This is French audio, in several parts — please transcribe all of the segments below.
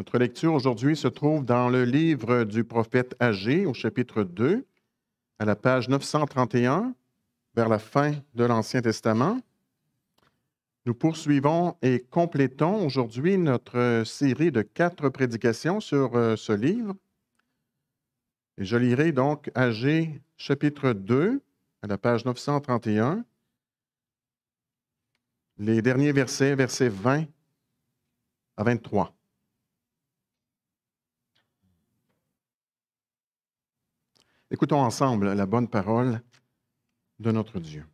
Notre lecture aujourd'hui se trouve dans le livre du prophète Agé au chapitre 2, à la page 931, vers la fin de l'Ancien Testament. Nous poursuivons et complétons aujourd'hui notre série de quatre prédications sur euh, ce livre. je lirai donc Agé chapitre 2, à la page 931, les derniers versets, versets 20 à 23. Écoutons ensemble la bonne parole de notre Dieu.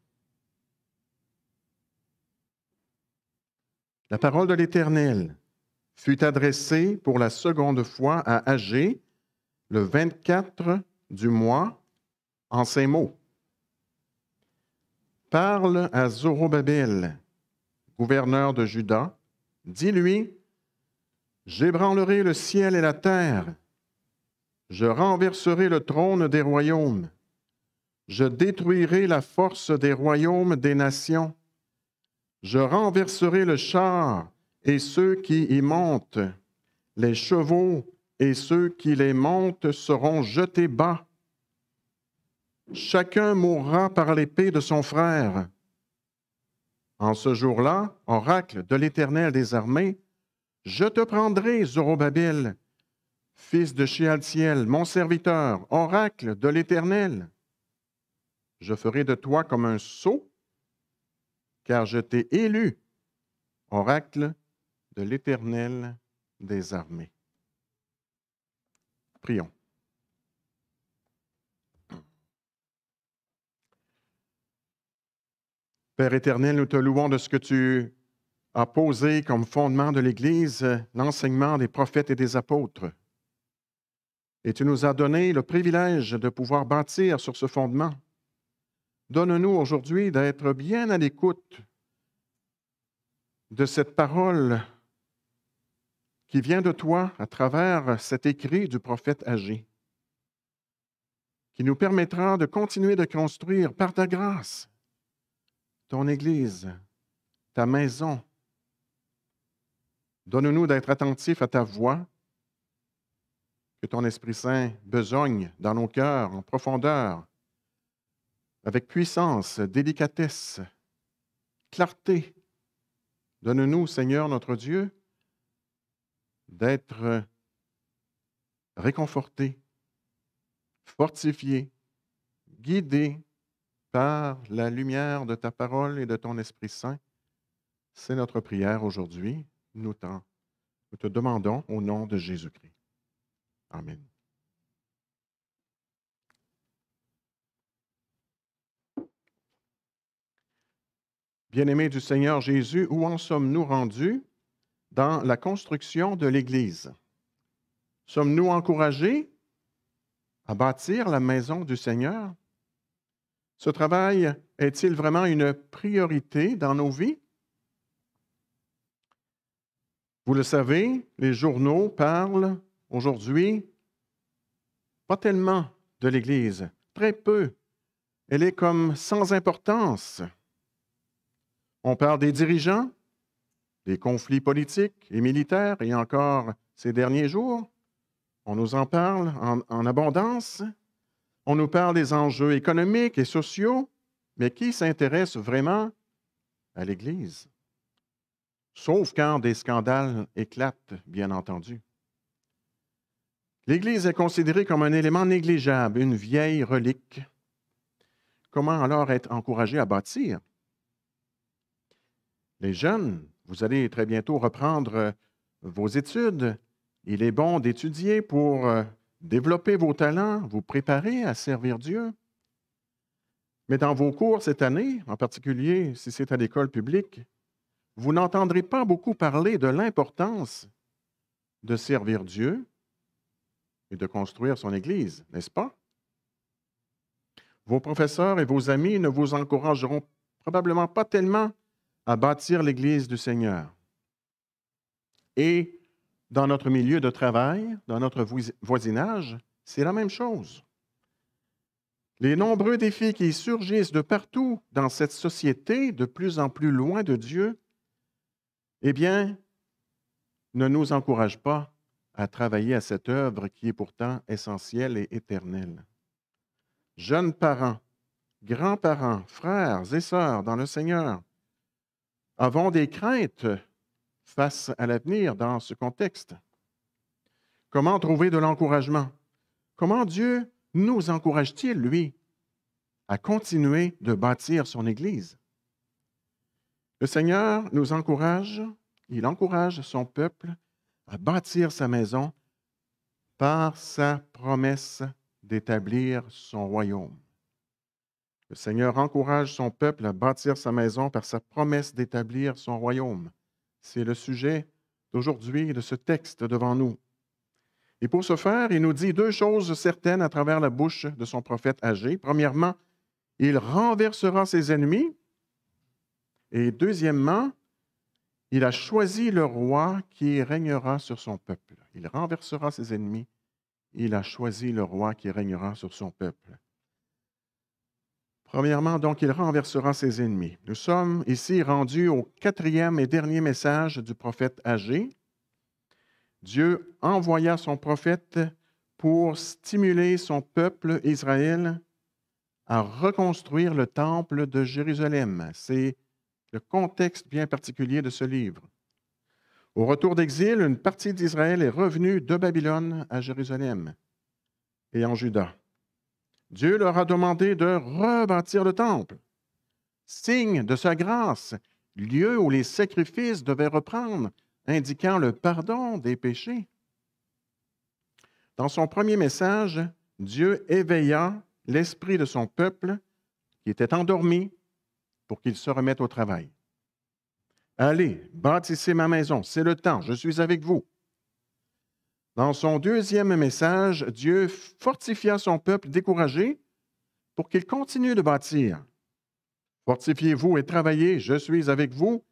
La parole de l'Éternel fut adressée pour la seconde fois à Agé le 24 du mois en ces mots. Parle à Zorobabel, gouverneur de Juda, dis-lui, J'ébranlerai le ciel et la terre je renverserai le trône des royaumes. Je détruirai la force des royaumes des nations. Je renverserai le char et ceux qui y montent. Les chevaux et ceux qui les montent seront jetés bas. Chacun mourra par l'épée de son frère. En ce jour-là, oracle de l'Éternel des armées, je te prendrai, Zorobabel, fils de Ciel, mon serviteur, oracle de l'Éternel. Je ferai de toi comme un sceau, car je t'ai élu, oracle de l'Éternel des armées. Prions. Père éternel, nous te louons de ce que tu as posé comme fondement de l'Église, l'enseignement des prophètes et des apôtres. Et tu nous as donné le privilège de pouvoir bâtir sur ce fondement. Donne-nous aujourd'hui d'être bien à l'écoute de cette parole qui vient de toi à travers cet écrit du prophète âgé, qui nous permettra de continuer de construire par ta grâce ton Église, ta maison. Donne-nous d'être attentifs à ta voix que ton Esprit Saint besogne dans nos cœurs en profondeur, avec puissance, délicatesse, clarté. Donne-nous, Seigneur notre Dieu, d'être réconfortés, fortifiés, guidés par la lumière de ta parole et de ton Esprit Saint. C'est notre prière aujourd'hui. Nous, nous te demandons au nom de Jésus-Christ. Amen. Bien-aimés du Seigneur Jésus, où en sommes-nous rendus dans la construction de l'Église? Sommes-nous encouragés à bâtir la maison du Seigneur? Ce travail est-il vraiment une priorité dans nos vies? Vous le savez, les journaux parlent aujourd'hui, pas tellement de l'Église, très peu. Elle est comme sans importance. On parle des dirigeants, des conflits politiques et militaires, et encore ces derniers jours, on nous en parle en, abondance. On nous parle des enjeux économiques et sociaux, mais qui s'intéresse vraiment à l'Église? Sauf quand des scandales éclatent, bien entendu. L'Église est considérée comme un élément négligeable, une vieille relique. Comment alors être encouragé à bâtir? Les jeunes, vous allez très bientôt reprendre euh, vos études. Il est bon d'étudier pour euh, développer vos talents, vous préparer à servir Dieu. Mais dans vos cours cette année, en particulier si c'est à l'école publique, vous n'entendrez pas beaucoup parler de l'importance de servir Dieu, et de construire son Église, n'est-ce pas? Vos professeurs et vos amis ne vous encourageront probablement pas tellement à bâtir l'Église du Seigneur. Et dans notre milieu de travail, dans notre voisinage, c'est la même chose. Les nombreux défis qui surgissent de partout dans cette société de plus en plus loin de Dieu, eh bien, ne nous encouragent pas à travailler à cette œuvre qui est pourtant essentielle et éternelle. Jeunes parents, grands-parents, frères et sœurs dans le Seigneur, avons des craintes face à l'avenir dans ce contexte. Comment trouver de l'encouragement? Comment Dieu nous encourage-t-il, lui, à continuer de bâtir son Église? Le Seigneur nous encourage, il encourage son peuple à bâtir sa maison par sa promesse d'établir son royaume. Le Seigneur encourage son peuple à bâtir sa maison par sa promesse d'établir son royaume. C'est le sujet d'aujourd'hui de ce texte devant nous. Et pour ce faire, il nous dit deux choses certaines à travers la bouche de son prophète âgé. Premièrement, il renversera ses ennemis. Et deuxièmement, il a choisi le roi qui régnera sur son peuple. Il renversera ses ennemis. Il a choisi le roi qui régnera sur son peuple. Premièrement, donc, il renversera ses ennemis. Nous sommes ici rendus au quatrième et dernier message du prophète Agé. Dieu envoya son prophète pour stimuler son peuple Israël à reconstruire le temple de Jérusalem. C'est le contexte bien particulier de ce livre. Au retour d'exil, une partie d'Israël est revenue de Babylone à Jérusalem et en Juda. Dieu leur a demandé de rebâtir le temple, signe de sa grâce, lieu où les sacrifices devaient reprendre, indiquant le pardon des péchés. Dans son premier message, Dieu éveilla l'esprit de son peuple qui était endormi pour qu'ils se remettent au travail. Allez, bâtissez ma maison, c'est le temps, je suis avec vous. Dans son deuxième message, Dieu fortifia son peuple découragé pour qu'il continue de bâtir. Fortifiez-vous et travaillez, je suis avec vous.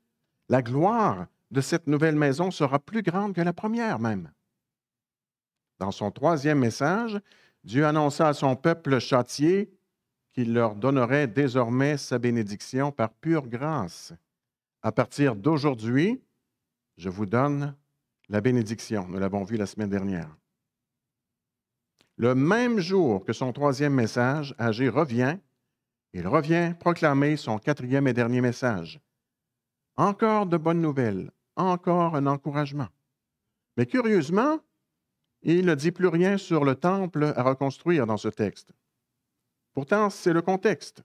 La gloire de cette nouvelle maison sera plus grande que la première même. Dans son troisième message, Dieu annonça à son peuple châtier qu'il leur donnerait désormais sa bénédiction par pure grâce. À partir d'aujourd'hui, je vous donne la bénédiction. Nous l'avons vu la semaine dernière. Le même jour que son troisième message, Agé revient. Il revient proclamer son quatrième et dernier message. Encore de bonnes nouvelles, encore un encouragement. Mais curieusement, il ne dit plus rien sur le temple à reconstruire dans ce texte. Pourtant, c'est le contexte.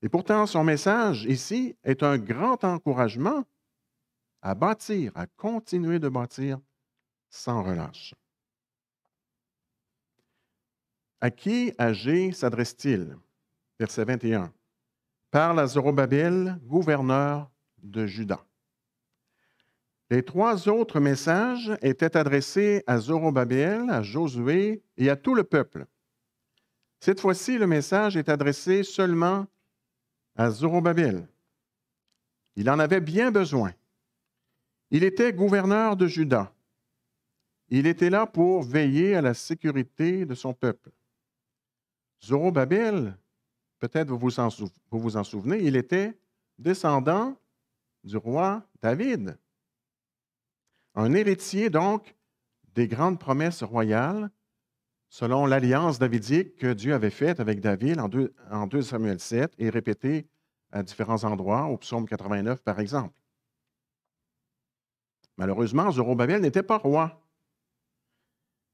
Et pourtant, son message ici est un grand encouragement à bâtir, à continuer de bâtir sans relâche. À qui âgé s'adresse-t-il? Verset 21. Parle à Zorobabel, gouverneur de Juda. Les trois autres messages étaient adressés à Zorobabel, à Josué et à tout le peuple, cette fois-ci, le message est adressé seulement à Zorobabel. Il en avait bien besoin. Il était gouverneur de Juda. Il était là pour veiller à la sécurité de son peuple. Zorobabel, peut-être vous vous, en vous vous en souvenez, il était descendant du roi David. Un héritier donc des grandes promesses royales selon l'alliance davidique que Dieu avait faite avec David en 2, Samuel 7 et répétée à différents endroits, au psaume 89 par exemple. Malheureusement, Zorobabel n'était pas roi.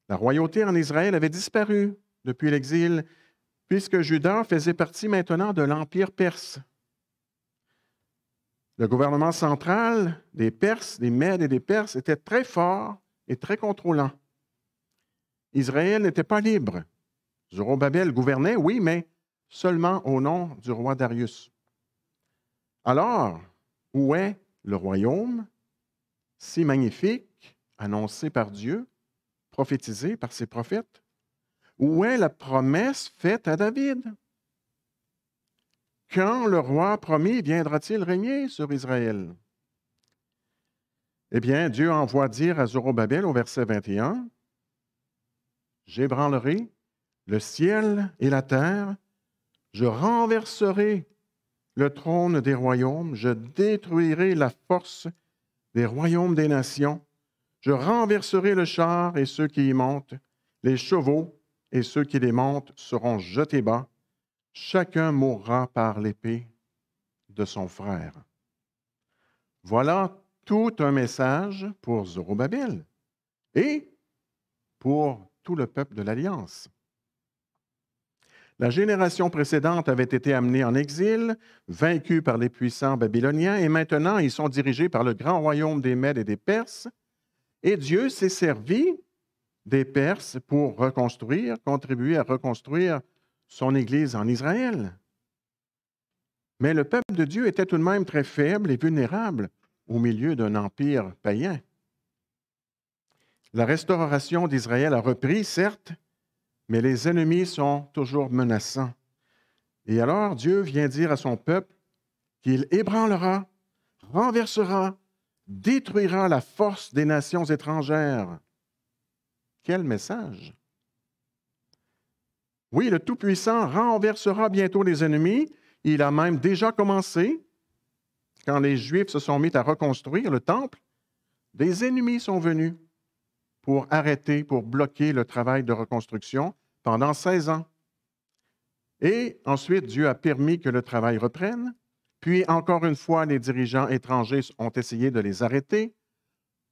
La royauté en Israël avait disparu depuis l'exil, puisque Juda faisait partie maintenant de l'Empire perse. Le gouvernement central des Perses, des Mèdes et des Perses était très fort et très contrôlant. Israël n'était pas libre. Zorobabel gouvernait, oui, mais seulement au nom du roi Darius. Alors, où est le royaume si magnifique, annoncé par Dieu, prophétisé par ses prophètes? Où est la promesse faite à David? Quand le roi promis viendra-t-il régner sur Israël? Eh bien, Dieu envoie dire à Zorobabel au verset 21, J'ébranlerai le ciel et la terre, je renverserai le trône des royaumes, je détruirai la force des royaumes des nations, je renverserai le char et ceux qui y montent, les chevaux et ceux qui les montent seront jetés bas, chacun mourra par l'épée de son frère. Voilà tout un message pour Zorobabel et pour le peuple de l'Alliance. La génération précédente avait été amenée en exil, vaincue par les puissants babyloniens, et maintenant ils sont dirigés par le grand royaume des Mèdes et des Perses. Et Dieu s'est servi des Perses pour reconstruire, contribuer à reconstruire son Église en Israël. Mais le peuple de Dieu était tout de même très faible et vulnérable au milieu d'un empire païen. La restauration d'Israël a repris, certes, mais les ennemis sont toujours menaçants. Et alors Dieu vient dire à son peuple qu'il ébranlera, renversera, détruira la force des nations étrangères. Quel message! Oui, le Tout-Puissant renversera bientôt les ennemis. Il a même déjà commencé. Quand les Juifs se sont mis à reconstruire le temple, des ennemis sont venus pour arrêter, pour bloquer le travail de reconstruction pendant 16 ans. Et ensuite, Dieu a permis que le travail reprenne. Puis, encore une fois, les dirigeants étrangers ont essayé de les arrêter.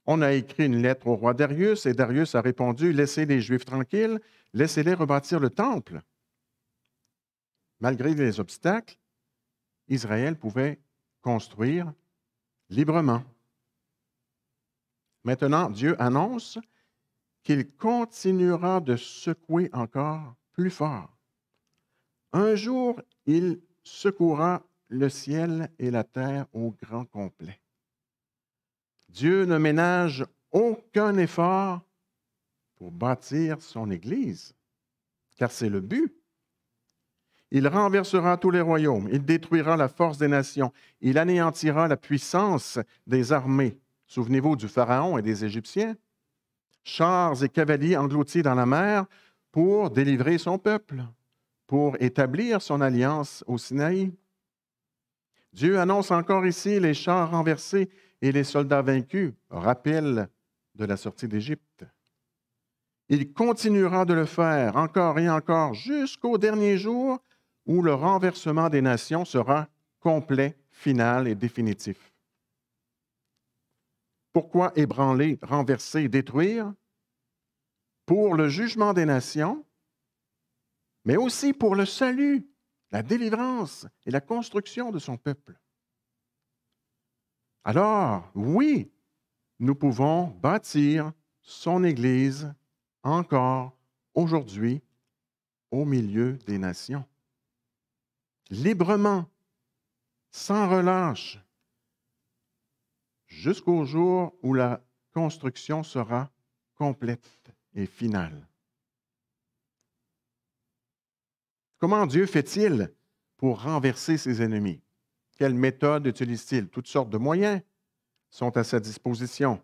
On a écrit une lettre au roi Darius et Darius a répondu Laissez les Juifs tranquilles, laissez-les rebâtir le temple. Malgré les obstacles, Israël pouvait construire librement. Maintenant, Dieu annonce qu'il continuera de secouer encore plus fort. Un jour, il secouera le ciel et la terre au grand complet. Dieu ne ménage aucun effort pour bâtir son Église, car c'est le but. Il renversera tous les royaumes, il détruira la force des nations, il anéantira la puissance des armées. Souvenez-vous du Pharaon et des Égyptiens chars et cavaliers engloutis dans la mer pour délivrer son peuple, pour établir son alliance au Sinaï. Dieu annonce encore ici les chars renversés et les soldats vaincus, rappel de la sortie d'Égypte. Il continuera de le faire encore et encore jusqu'au dernier jour où le renversement des nations sera complet, final et définitif. Pourquoi ébranler, renverser, détruire Pour le jugement des nations, mais aussi pour le salut, la délivrance et la construction de son peuple. Alors, oui, nous pouvons bâtir son Église encore aujourd'hui au milieu des nations. Librement, sans relâche, jusqu'au jour où la construction sera complète et finale. Comment Dieu fait-il pour renverser ses ennemis? Quelle méthode utilise-t-il? Toutes sortes de moyens sont à sa disposition.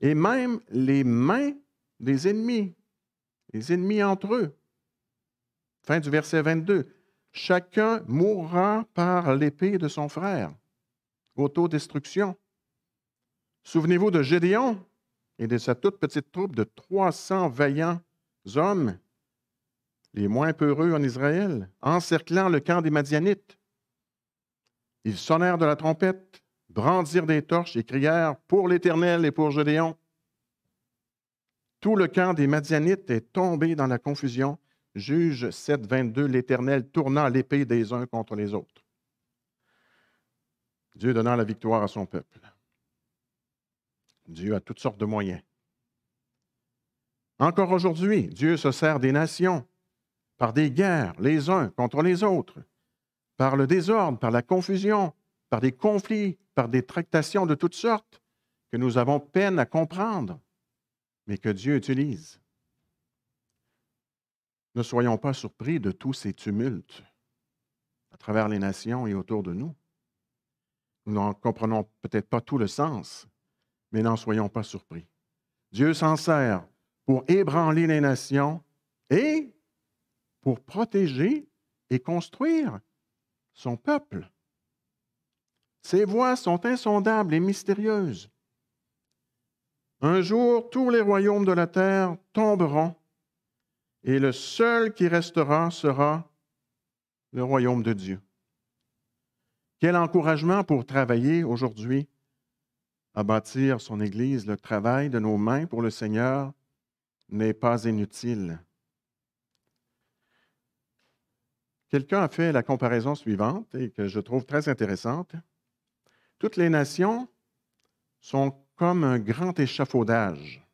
Et même les mains des ennemis, les ennemis entre eux. Fin du verset 22. Chacun mourra par l'épée de son frère autodestruction. Souvenez-vous de Gédéon et de sa toute petite troupe de 300 vaillants hommes, les moins peureux en Israël, encerclant le camp des Madianites. Ils sonnèrent de la trompette, brandirent des torches et crièrent pour l'Éternel et pour Gédéon. Tout le camp des Madianites est tombé dans la confusion. Juge 7, l'Éternel tournant l'épée des uns contre les autres. Dieu donnant la victoire à son peuple. Dieu a toutes sortes de moyens. Encore aujourd'hui, Dieu se sert des nations par des guerres les uns contre les autres, par le désordre, par la confusion, par des conflits, par des tractations de toutes sortes que nous avons peine à comprendre, mais que Dieu utilise. Ne soyons pas surpris de tous ces tumultes à travers les nations et autour de nous. Nous n'en comprenons peut-être pas tout le sens, mais n'en soyons pas surpris. Dieu s'en sert pour ébranler les nations et pour protéger et construire son peuple. Ses voies sont insondables et mystérieuses. Un jour, tous les royaumes de la terre tomberont et le seul qui restera sera le royaume de Dieu. Quel encouragement pour travailler aujourd'hui à bâtir son Église. Le travail de nos mains pour le Seigneur n'est pas inutile. Quelqu'un a fait la comparaison suivante et que je trouve très intéressante. Toutes les nations sont comme un grand échafaudage.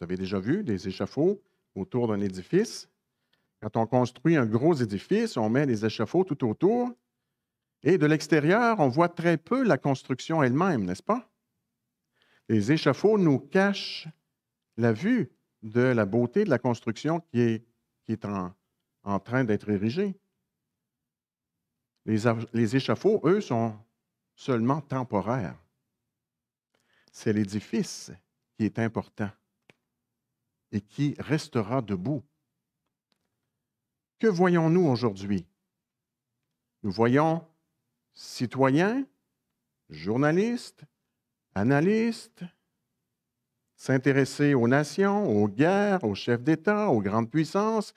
Vous avez déjà vu des échafauds autour d'un édifice. Quand on construit un gros édifice, on met des échafauds tout autour et de l'extérieur, on voit très peu la construction elle-même, n'est-ce pas? Les échafauds nous cachent la vue de la beauté de la construction qui est, qui est en, train d'être érigée. Les, les échafauds, eux, sont seulement temporaires. C'est l'édifice qui est important et qui restera debout. Que voyons-nous aujourd'hui? Nous voyons citoyens, journalistes, analystes, s'intéresser aux nations, aux guerres, aux chefs d'État, aux grandes puissances,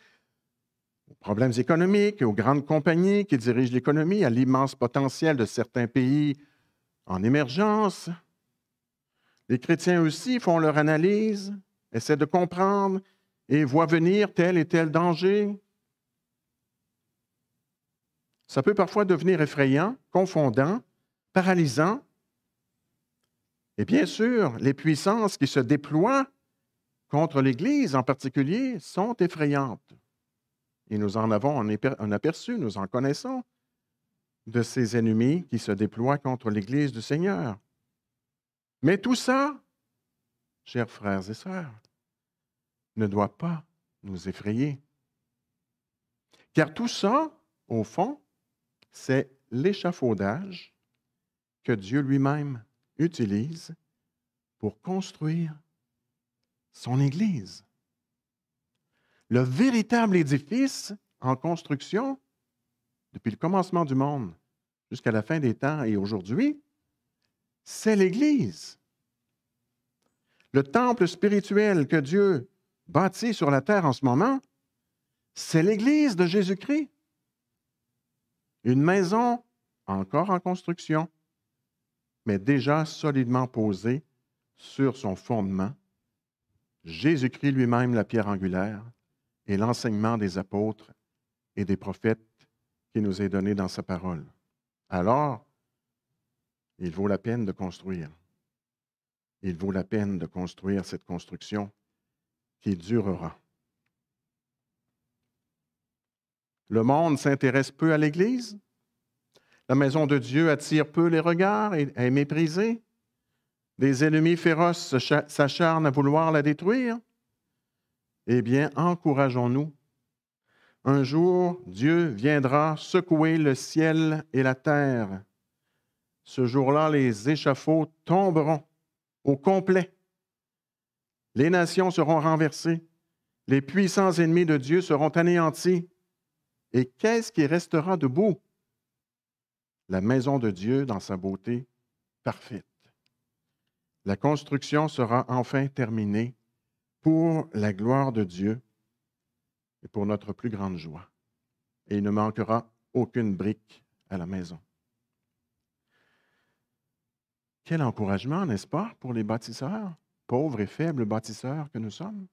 aux problèmes économiques, aux grandes compagnies qui dirigent l'économie, à l'immense potentiel de certains pays en émergence. Les chrétiens aussi font leur analyse, essaient de comprendre et voient venir tel et tel danger, ça peut parfois devenir effrayant, confondant, paralysant. Et bien sûr, les puissances qui se déploient contre l'Église en particulier sont effrayantes. Et nous en avons un aperçu, nous en connaissons de ces ennemis qui se déploient contre l'Église du Seigneur. Mais tout ça, chers frères et sœurs, ne doit pas nous effrayer. Car tout ça, au fond, c'est l'échafaudage que Dieu lui-même utilise pour construire son Église. Le véritable édifice en construction, depuis le commencement du monde jusqu'à la fin des temps et aujourd'hui, c'est l'Église. Le temple spirituel que Dieu bâtit sur la terre en ce moment, c'est l'Église de Jésus-Christ. Une maison encore en construction, mais déjà solidement posée sur son fondement, Jésus-Christ lui-même la pierre angulaire et l'enseignement des apôtres et des prophètes qui nous est donné dans sa parole. Alors, il vaut la peine de construire. Il vaut la peine de construire cette construction qui durera. Le monde s'intéresse peu à l'Église. La maison de Dieu attire peu les regards et est méprisée. Des ennemis féroces s'acharnent à vouloir la détruire. Eh bien, encourageons-nous. Un jour, Dieu viendra secouer le ciel et la terre. Ce jour-là, les échafauds tomberont au complet. Les nations seront renversées. Les puissants ennemis de Dieu seront anéantis. Et qu'est-ce qui restera debout? La maison de Dieu dans sa beauté parfaite. La construction sera enfin terminée pour la gloire de Dieu et pour notre plus grande joie. Et il ne manquera aucune brique à la maison. Quel encouragement, n'est-ce pas, pour les bâtisseurs, pauvres et faibles bâtisseurs que nous sommes?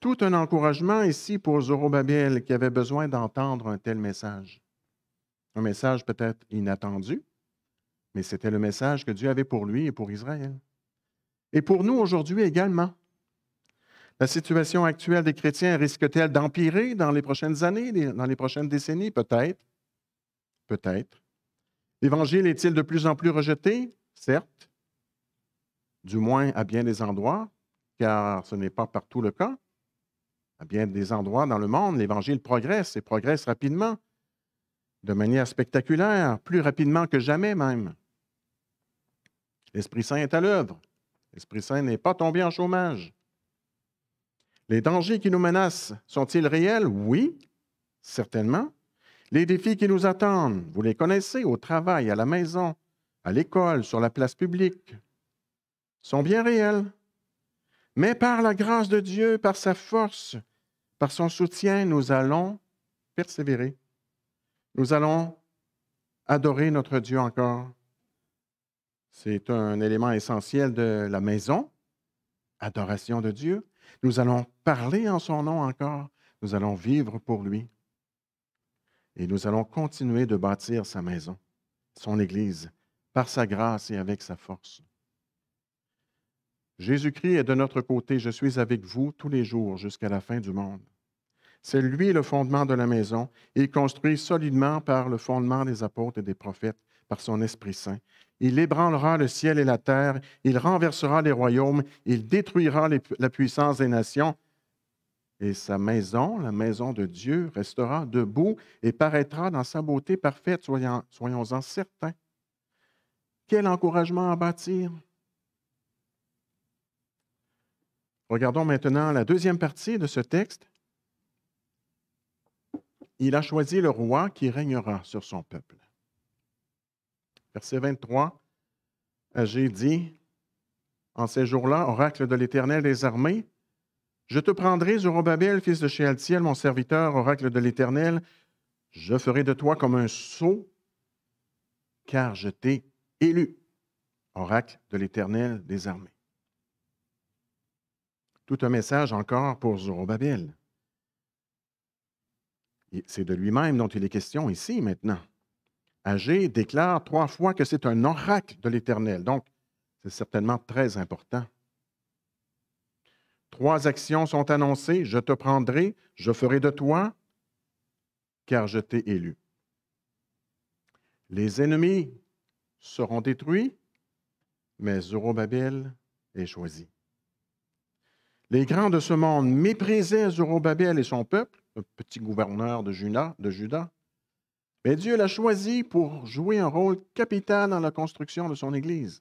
Tout un encouragement ici pour Zorobabel qui avait besoin d'entendre un tel message. Un message peut-être inattendu, mais c'était le message que Dieu avait pour lui et pour Israël. Et pour nous aujourd'hui également. La situation actuelle des chrétiens risque-t-elle d'empirer dans les prochaines années, dans les prochaines décennies? Peut-être. Peut-être. L'Évangile est-il de plus en plus rejeté? Certes. Du moins à bien des endroits, car ce n'est pas partout le cas. À bien des endroits dans le monde, l'Évangile progresse et progresse rapidement, de manière spectaculaire, plus rapidement que jamais même. L'Esprit Saint est à l'œuvre. L'Esprit Saint n'est pas tombé en chômage. Les dangers qui nous menacent sont-ils réels? Oui, certainement. Les défis qui nous attendent, vous les connaissez au travail, à la maison, à l'école, sur la place publique, sont bien réels. Mais par la grâce de Dieu, par sa force, par son soutien, nous allons persévérer. Nous allons adorer notre Dieu encore. C'est un élément essentiel de la maison, adoration de Dieu. Nous allons parler en son nom encore. Nous allons vivre pour lui. Et nous allons continuer de bâtir sa maison, son Église, par sa grâce et avec sa force. Jésus-Christ est de notre côté, je suis avec vous tous les jours jusqu'à la fin du monde. C'est lui le fondement de la maison Il construit solidement par le fondement des apôtres et des prophètes, par son Esprit Saint. Il ébranlera le ciel et la terre, il renversera les royaumes, il détruira la puissance des nations. Et sa maison, la maison de Dieu, restera debout et paraîtra dans sa beauté parfaite, soyons-en certains. Quel encouragement à bâtir! Regardons maintenant la deuxième partie de ce texte. Il a choisi le roi qui régnera sur son peuple. Verset 23, Agé dit, En ces jours-là, oracle de l'Éternel des armées, je te prendrai, Zorobabel, fils de Shealtiel, mon serviteur, oracle de l'Éternel, je ferai de toi comme un sceau, car je t'ai élu, oracle de l'Éternel des armées. Tout un message encore pour Zorobabel. C'est de lui-même dont il est question ici maintenant. Agé déclare trois fois que c'est un oracle de l'Éternel, donc c'est certainement très important. Trois actions sont annoncées, je te prendrai, je ferai de toi, car je t'ai élu. Les ennemis seront détruits, mais Zorobabel est choisi. Les grands de ce monde méprisaient Zorobabel et son peuple, le petit gouverneur de, Juna, de Juda. Mais Dieu l'a choisi pour jouer un rôle capital dans la construction de son Église.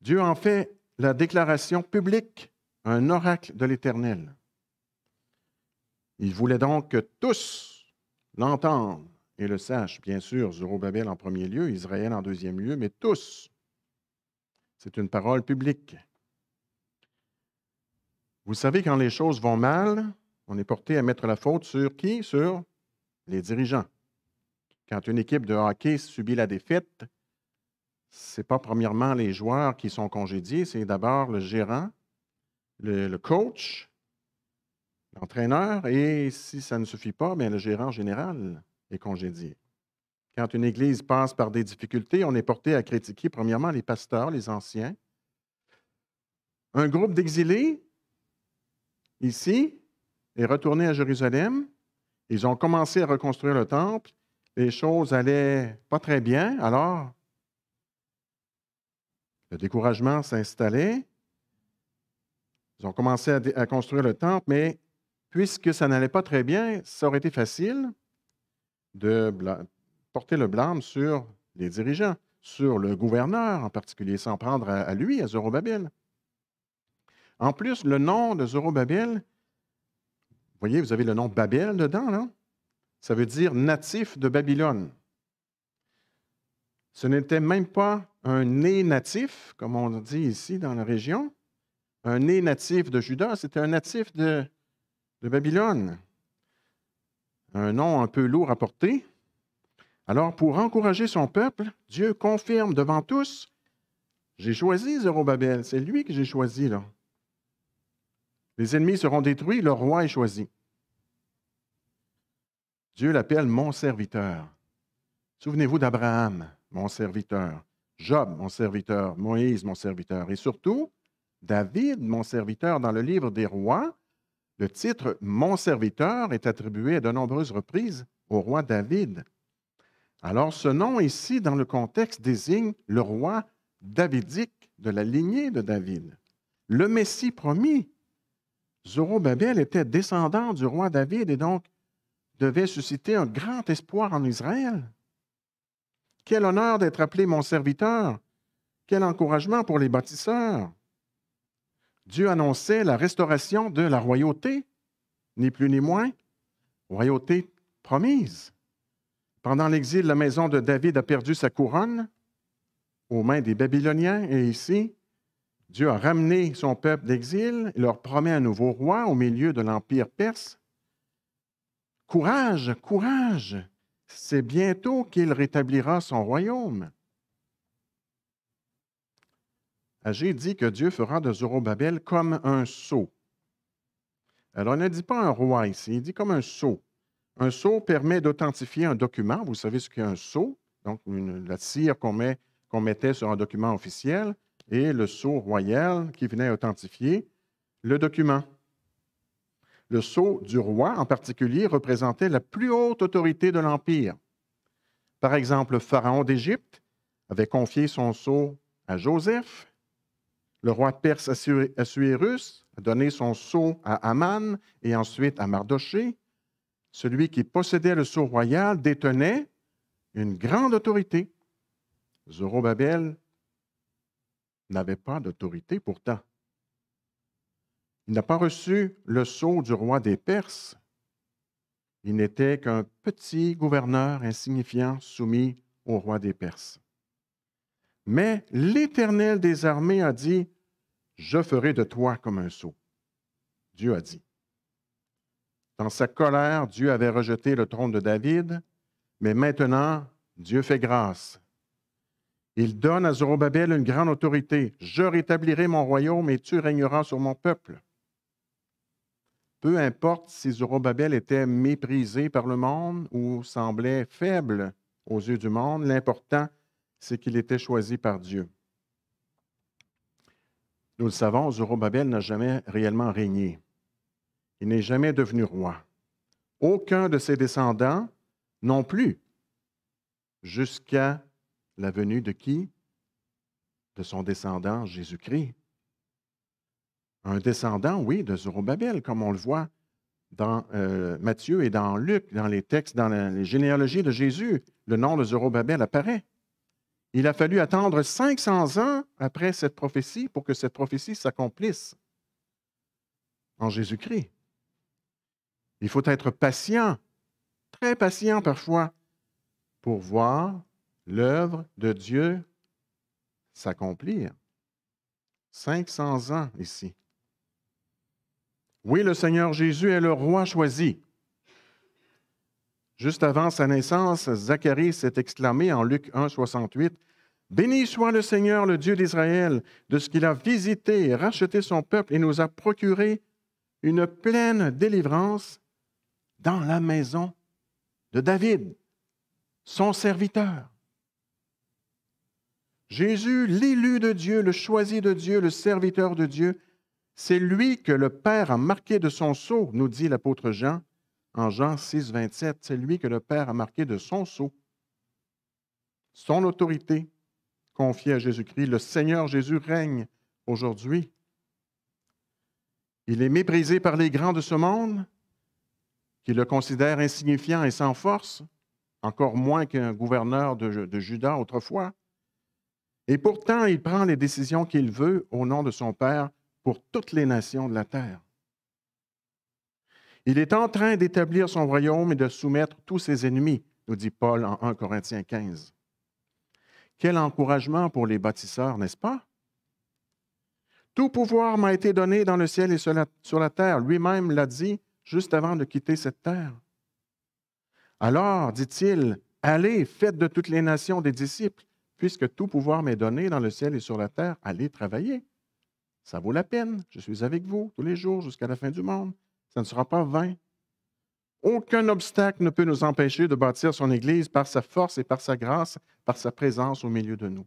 Dieu en fait la déclaration publique, un oracle de l'Éternel. Il voulait donc que tous l'entendent et le sachent, bien sûr, Zorobabel en premier lieu, Israël en deuxième lieu, mais tous. C'est une parole publique. Vous savez, quand les choses vont mal, on est porté à mettre la faute sur qui? Sur les dirigeants. Quand une équipe de hockey subit la défaite, ce n'est pas premièrement les joueurs qui sont congédiés, c'est d'abord le gérant, le, coach, l'entraîneur, et si ça ne suffit pas, bien, le gérant général est congédié. Quand une Église passe par des difficultés, on est porté à critiquer premièrement les pasteurs, les anciens. Un groupe d'exilés ici et retourner à Jérusalem. Ils ont commencé à reconstruire le temple. Les choses allaient pas très bien. Alors, le découragement s'installait. Ils ont commencé à, construire le temple, mais puisque ça n'allait pas très bien, ça aurait été facile de porter le blâme sur les dirigeants, sur le gouverneur en particulier, sans prendre à, lui, à Zorobabel. En plus, le nom de Zorobabel, vous voyez, vous avez le nom Babel dedans, Ça veut dire natif de Babylone. Ce n'était même pas un né natif, comme on dit ici dans la région, un né natif de Juda, c'était un natif de, de Babylone. Un nom un peu lourd à porter. Alors, pour encourager son peuple, Dieu confirme devant tous J'ai choisi Zorobabel, c'est lui que j'ai choisi là. Les ennemis seront détruits, le roi est choisi. Dieu l'appelle mon serviteur. Souvenez-vous d'Abraham, mon serviteur, Job, mon serviteur, Moïse, mon serviteur, et surtout David, mon serviteur, dans le livre des rois. Le titre Mon serviteur est attribué à de nombreuses reprises au roi David. Alors ce nom ici, dans le contexte, désigne le roi davidique de la lignée de David, le Messie promis Zorobabel était descendant du roi David et donc devait susciter un grand espoir en Israël. Quel honneur d'être appelé mon serviteur. Quel encouragement pour les bâtisseurs. Dieu annonçait la restauration de la royauté, ni plus ni moins, royauté promise. Pendant l'exil, la maison de David a perdu sa couronne aux mains des Babyloniens et ici, Dieu a ramené son peuple d'exil, et leur promet un nouveau roi au milieu de l'Empire perse. Courage, courage, c'est bientôt qu'il rétablira son royaume. Agé dit que Dieu fera de Zorobabel comme un sceau. Alors, il ne dit pas un roi ici, il dit comme un sceau. Un sceau permet d'authentifier un document. Vous savez ce qu'est un sceau, donc la cire qu'on mettait sur un document officiel et le sceau royal qui venait authentifier le document. Le sceau du roi en particulier représentait la plus haute autorité de l'Empire. Par exemple, le pharaon d'Égypte avait confié son sceau à Joseph. Le roi perse Assuérus a donné son sceau à Aman et ensuite à Mardoché. Celui qui possédait le sceau royal détenait une grande autorité. Zorobabel n'avait pas d'autorité pourtant. Il n'a pas reçu le sceau du roi des Perses. Il n'était qu'un petit gouverneur insignifiant soumis au roi des Perses. Mais l'Éternel des armées a dit, Je ferai de toi comme un sceau. Dieu a dit. Dans sa colère, Dieu avait rejeté le trône de David, mais maintenant, Dieu fait grâce il donne à Zorobabel une grande autorité. Je rétablirai mon royaume et tu régneras sur mon peuple. Peu importe si Zorobabel était méprisé par le monde ou semblait faible aux yeux du monde, l'important, c'est qu'il était choisi par Dieu. Nous le savons, Zorobabel n'a jamais réellement régné. Il n'est jamais devenu roi. Aucun de ses descendants non plus, jusqu'à la venue de qui? De son descendant, Jésus-Christ. Un descendant, oui, de Zorobabel, comme on le voit dans euh, Matthieu et dans Luc, dans les textes, dans les généalogies de Jésus, le nom de Zorobabel apparaît. Il a fallu attendre 500 ans après cette prophétie pour que cette prophétie s'accomplisse en Jésus-Christ. Il faut être patient, très patient parfois, pour voir l'œuvre de Dieu s'accomplir. 500 ans ici. Oui, le Seigneur Jésus est le roi choisi. Juste avant sa naissance, Zacharie s'est exclamé en Luc 1, 68, Béni soit le Seigneur, le Dieu d'Israël, de ce qu'il a visité et racheté son peuple et nous a procuré une pleine délivrance dans la maison de David, son serviteur. Jésus, l'élu de Dieu, le choisi de Dieu, le serviteur de Dieu, c'est lui que le Père a marqué de son sceau, nous dit l'apôtre Jean en Jean 6, 27. C'est lui que le Père a marqué de son sceau. Son autorité confiée à Jésus-Christ. Le Seigneur Jésus règne aujourd'hui. Il est méprisé par les grands de ce monde qui le considèrent insignifiant et sans force, encore moins qu'un gouverneur de, de Juda autrefois. Et pourtant, il prend les décisions qu'il veut au nom de son Père pour toutes les nations de la terre. Il est en train d'établir son royaume et de soumettre tous ses ennemis, nous dit Paul en 1 Corinthiens 15. Quel encouragement pour les bâtisseurs, n'est-ce pas? Tout pouvoir m'a été donné dans le ciel et sur la, terre. Lui-même l'a dit juste avant de quitter cette terre. Alors, dit-il, allez, faites de toutes les nations des disciples, puisque tout pouvoir m'est donné dans le ciel et sur la terre, allez travailler. Ça vaut la peine. Je suis avec vous tous les jours jusqu'à la fin du monde. Ça ne sera pas vain. Aucun obstacle ne peut nous empêcher de bâtir son Église par sa force et par sa grâce, par sa présence au milieu de nous.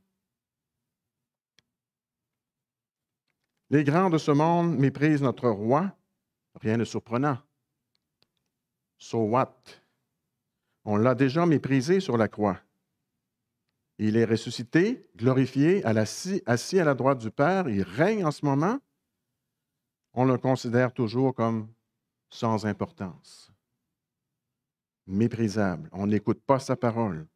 Les grands de ce monde méprisent notre roi. Rien de surprenant. So what? On l'a déjà méprisé sur la croix. Il est ressuscité, glorifié, assis à la droite du Père. Il règne en ce moment. On le considère toujours comme sans importance, méprisable. On n'écoute pas sa parole.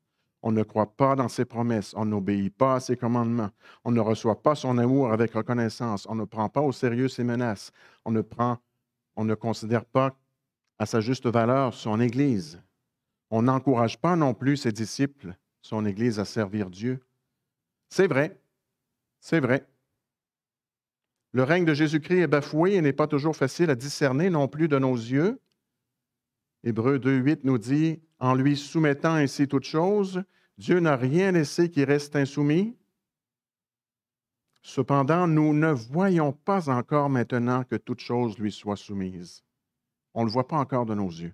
On ne croit pas dans ses promesses. On n'obéit pas à ses commandements. On ne reçoit pas son amour avec reconnaissance. On ne prend pas au sérieux ses menaces. On ne, prend, on ne considère pas à sa juste valeur son Église. On n'encourage pas non plus ses disciples son Église à servir Dieu. C'est vrai, c'est vrai. Le règne de Jésus-Christ est bafoué et n'est pas toujours facile à discerner non plus de nos yeux. Hébreu 2.8 nous dit, en lui soumettant ainsi toutes choses, Dieu n'a rien laissé qui reste insoumis. Cependant, nous ne voyons pas encore maintenant que toute chose lui soient soumise. On ne le voit pas encore de nos yeux.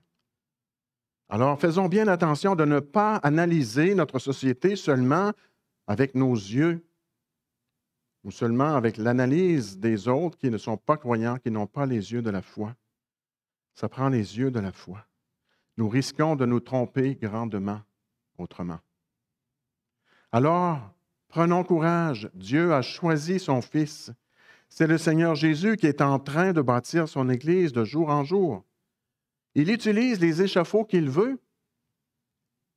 Alors faisons bien attention de ne pas analyser notre société seulement avec nos yeux ou seulement avec l'analyse des autres qui ne sont pas croyants, qui n'ont pas les yeux de la foi. Ça prend les yeux de la foi. Nous risquons de nous tromper grandement autrement. Alors, prenons courage. Dieu a choisi son Fils. C'est le Seigneur Jésus qui est en train de bâtir son Église de jour en jour. Il utilise les échafauds qu'il veut,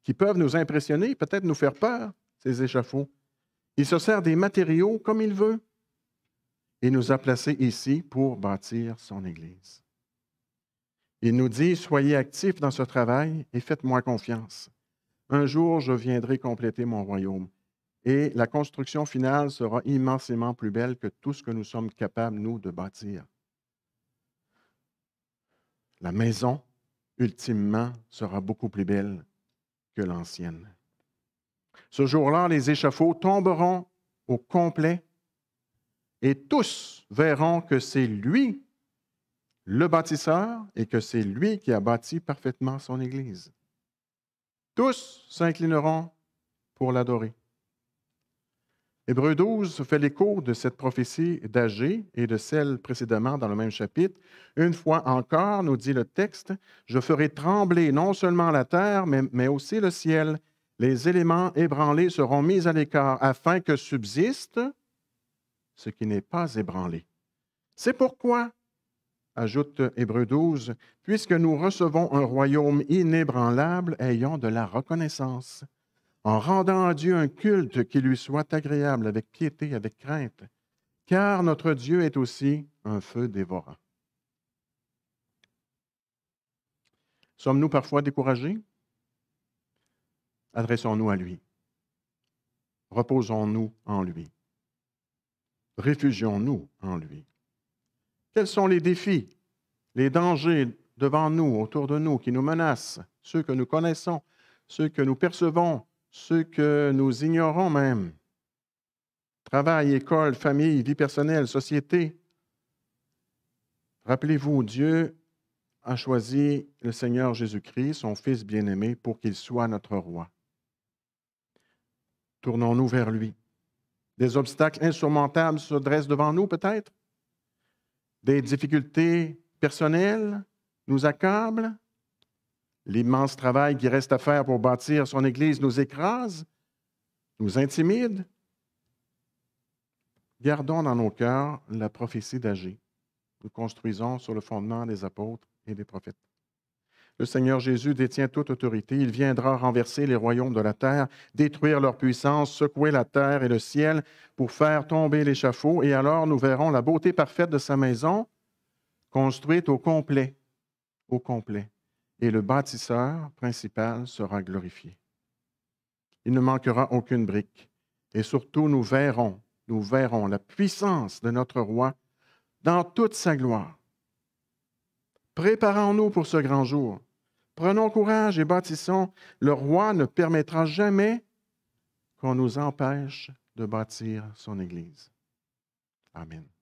qui peuvent nous impressionner, peut-être nous faire peur, ces échafauds. Il se sert des matériaux comme il veut et nous a placés ici pour bâtir son Église. Il nous dit, soyez actifs dans ce travail et faites-moi confiance. Un jour, je viendrai compléter mon royaume et la construction finale sera immensément plus belle que tout ce que nous sommes capables, nous, de bâtir. La maison ultimement sera beaucoup plus belle que l'ancienne. Ce jour-là, les échafauds tomberont au complet et tous verront que c'est lui le bâtisseur et que c'est lui qui a bâti parfaitement son Église. Tous s'inclineront pour l'adorer. Hébreu 12 fait l'écho de cette prophétie d'Agé et de celle précédemment dans le même chapitre. Une fois encore, nous dit le texte, je ferai trembler non seulement la terre, mais, aussi le ciel. Les éléments ébranlés seront mis à l'écart afin que subsiste ce qui n'est pas ébranlé. C'est pourquoi, ajoute Hébreu 12, puisque nous recevons un royaume inébranlable, ayons de la reconnaissance en rendant à Dieu un culte qui lui soit agréable, avec piété, avec crainte, car notre Dieu est aussi un feu dévorant. Sommes-nous parfois découragés? Adressons-nous à lui. Reposons-nous en lui. Réfugions-nous en lui. Quels sont les défis, les dangers devant nous, autour de nous, qui nous menacent, ceux que nous connaissons, ceux que nous percevons ce que nous ignorons même. Travail, école, famille, vie personnelle, société. Rappelez-vous, Dieu a choisi le Seigneur Jésus-Christ, son Fils bien-aimé, pour qu'il soit notre roi. Tournons-nous vers lui. Des obstacles insurmontables se dressent devant nous, peut-être. Des difficultés personnelles nous accablent l'immense travail qui reste à faire pour bâtir son Église nous écrase, nous intimide. Gardons dans nos cœurs la prophétie d'Agé. Nous construisons sur le fondement des apôtres et des prophètes. Le Seigneur Jésus détient toute autorité. Il viendra renverser les royaumes de la terre, détruire leur puissance, secouer la terre et le ciel pour faire tomber l'échafaud. Et alors nous verrons la beauté parfaite de sa maison construite au complet, au complet et le bâtisseur principal sera glorifié. Il ne manquera aucune brique, et surtout nous verrons, nous verrons la puissance de notre roi dans toute sa gloire. Préparons-nous pour ce grand jour. Prenons courage et bâtissons. Le roi ne permettra jamais qu'on nous empêche de bâtir son Église. Amen.